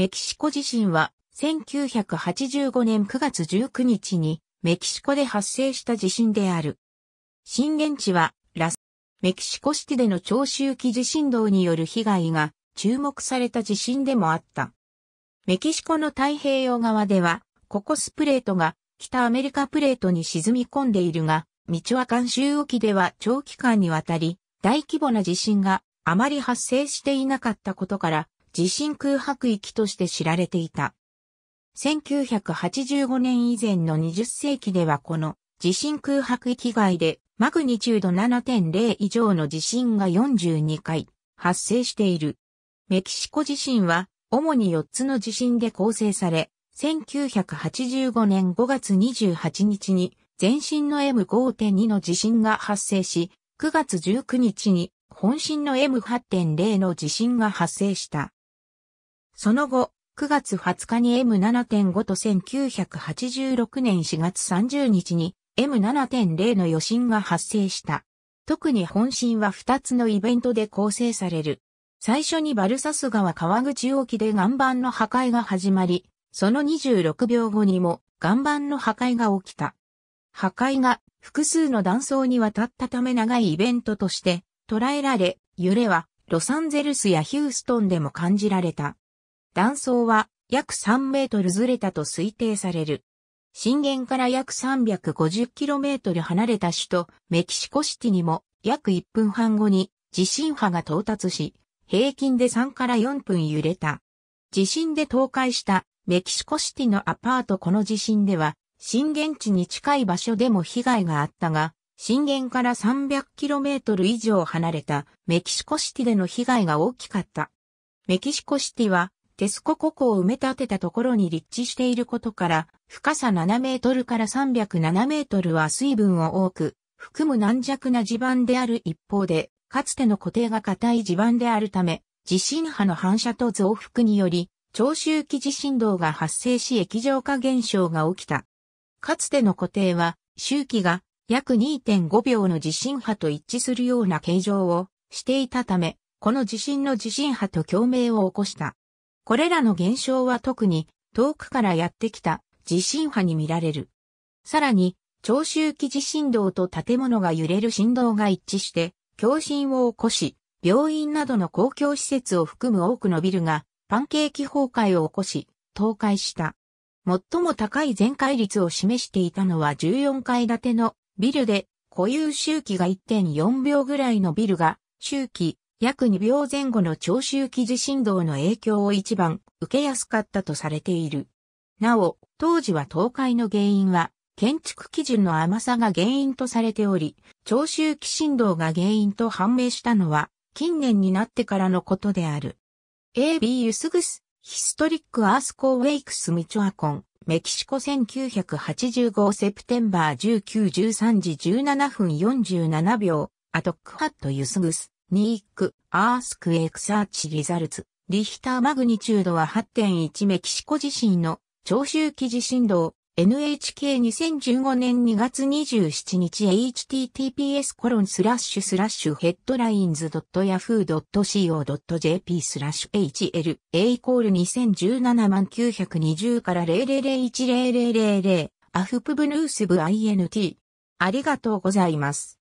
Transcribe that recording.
メキシコ地震は1985年9月19日にメキシコで発生した地震である。震源地はラス、メキシコシティでの長周期地震動による被害が注目された地震でもあった。メキシコの太平洋側ではココスプレートが北アメリカプレートに沈み込んでいるが、ミチョアカン州沖では長期間にわたり大規模な地震があまり発生していなかったことから地震空白域として知られていた。1985年以前の20世紀ではこの地震空白域外でマグニチュード7.0以上の地震が42回発生している。メキシコ地震は主に4つの地震で構成され、1985年5月28日に全震の M5.2 の地震が発生し、9月19日に本震の M8.0 の地震が発生した。その後、9月20日に M7.5 と1986年4月30日に M7.0 の余震が発生した。特に本震は2つのイベントで構成される。最初にバルサス川川口沖で岩盤の破壊が始まり、その26秒後にも岩盤の破壊が起きた。破壊が複数の断層にわたったため長いイベントとして捉えられ、揺れはロサンゼルスやヒューストンでも感じられた。断層は約3メートルずれたと推定される。震源から約3 5 0トル離れた首都メキシコシティにも約1分半後に地震波が到達し、平均で3から4分揺れた。地震で倒壊したメキシコシティのアパートこの地震では震源地に近い場所でも被害があったが、震源から3 0 0トル以上離れたメキシコシティでの被害が大きかった。メキシコシティはテスコ湖湖を埋め立てたところに立地していることから、深さ7メートルから307メートルは水分を多く、含む軟弱な地盤である一方で、かつての固定が硬い地盤であるため、地震波の反射と増幅により、長周期地震動が発生し液状化現象が起きた。かつての固定は、周期が約2.5秒の地震波と一致するような形状をしていたため、この地震の地震波と共鳴を起こした。これらの現象は特に遠くからやってきた地震波に見られる。さらに、長周期地震動と建物が揺れる振動が一致して、共振を起こし、病院などの公共施設を含む多くのビルがパンケーキ崩壊を起こし、倒壊した。最も高い全壊率を示していたのは14階建てのビルで、固有周期が1.4秒ぐらいのビルが、周期約2秒前後の長周期地震動の影響を一番受けやすかったとされている。なお、当時は倒壊の原因は、建築基準の甘さが原因とされており、長周期振動が原因と判明したのは、近年になってからのことである。AB ユスグス、ヒストリックアースコーウェイクスミチョアコン、メキシコ1985セプテンバー1913時17分47秒、アトックハットユスグス。ニック、アースクエクサーチリザルツ、リヒターマグニチュードは8.1メキシコ地震の長周期地震動、NHK2015 年2月27日 https コロンスラッシュスラッシュヘッドラインズ .yahoo.co.jp スラッシュ HL A イコール2017万920から0 0 0 1 0 0 0アフプブヌースブ INT ありがとうございます。